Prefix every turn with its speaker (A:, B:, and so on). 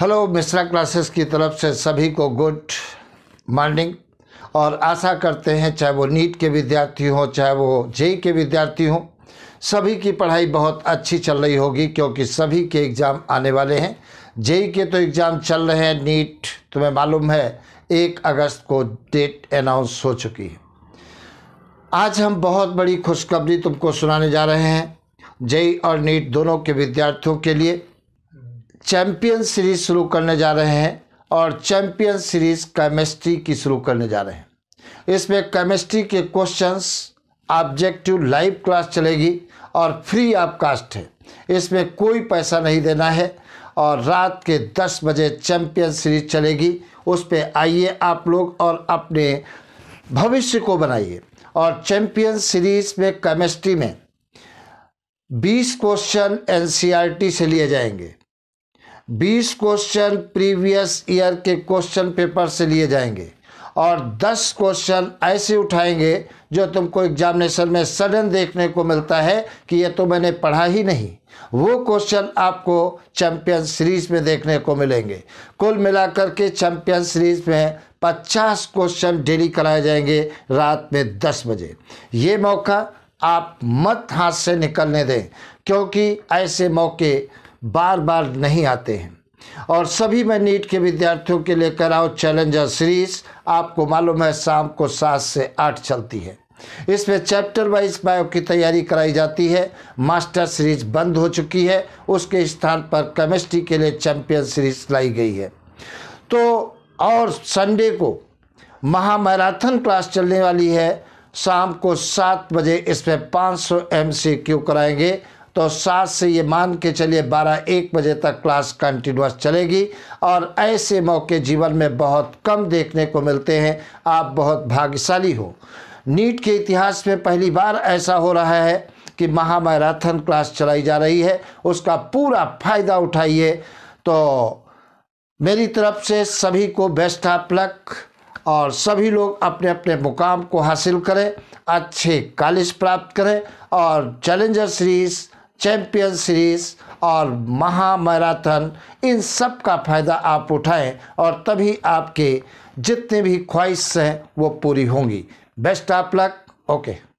A: hello Mishra classes की तरफ से सभी को गुड मॉर्निंग और आशा करते हैं चाहे वो नीट के विद्यार्थी हों चाहे वो जेई के विद्यार्थी हों सभी की पढ़ाई बहुत अच्छी चल रही होगी क्योंकि सभी के एग्ज़ाम आने वाले हैं जेई के तो एग्ज़ाम चल रहे हैं नीट तुम्हें मालूम है एक अगस्त को डेट अनाउंस हो चुकी है आज हम बहुत बड़ी खुशखबरी तुमको सुनाने जा रहे हैं जेई और नीट दोनों के विद्यार्थियों के लिए चैंपियन सीरीज शुरू करने जा रहे हैं और चैंपियन सीरीज केमिस्ट्री की शुरू करने जा रहे हैं इसमें केमिस्ट्री के क्वेश्चंस ऑब्जेक्टिव लाइव क्लास चलेगी और फ्री ऑफ कास्ट है इसमें कोई पैसा नहीं देना है और रात के 10 बजे चैंपियन सीरीज चलेगी उस पर आइए आप लोग और अपने भविष्य को बनाइए और चैंपियन सीरीज में केमिस्ट्री में 20 क्वेश्चन एनसीईआरटी से लिए जाएंगे बीस क्वेश्चन प्रीवियस ईयर के क्वेश्चन पेपर से लिए जाएंगे और दस क्वेश्चन ऐसे उठाएंगे जो तुमको एग्जामिनेशन में सडन देखने को मिलता है कि ये तो मैंने पढ़ा ही नहीं वो क्वेश्चन आपको चैंपियन सीरीज में देखने को मिलेंगे कुल मिलाकर के चैंपियन सीरीज में 50 क्वेश्चन डेली कराए जाएंगे रात में 10 बजे ये मौका आप मत हाथ से निकलने दें क्योंकि ऐसे मौके बार बार नहीं आते हैं और सभी में नीट के विद्यार्थियों के लिए कराओ चैलेंजर सीरीज आपको मालूम है शाम को सात से आठ चलती है इसमें चैप्टर वाइज बायो की तैयारी कराई जाती है मास्टर सीरीज बंद हो चुकी है उसके स्थान पर केमिस्ट्री के लिए चैंपियन सीरीज लाई गई है तो और संडे को महामैराथन क्लास चलने वाली है शाम को सात बजे इसमें 500 एम कराएंगे तो सात से ये मान के चलिए बारह एक बजे तक क्लास कंटिन्यूस चलेगी और ऐसे मौके जीवन में बहुत कम देखने को मिलते हैं आप बहुत भाग्यशाली हो नीट के इतिहास में पहली बार ऐसा हो रहा है कि महामैराथन क्लास चलाई जा रही है उसका पूरा फ़ायदा उठाइए तो मेरी तरफ से सभी को बेस्ट ऑफ लक और सभी लोग अपने अपने मुकाम को हासिल करें अच्छे कॉलेज प्राप्त करें और चैलेंजर सीरीज़ चैंपियन सीरीज और महामैराथन इन सब का फ़ायदा आप उठाएं और तभी आपके जितने भी ख्वाहिश हैं वो पूरी होंगी बेस्ट आप लक ओके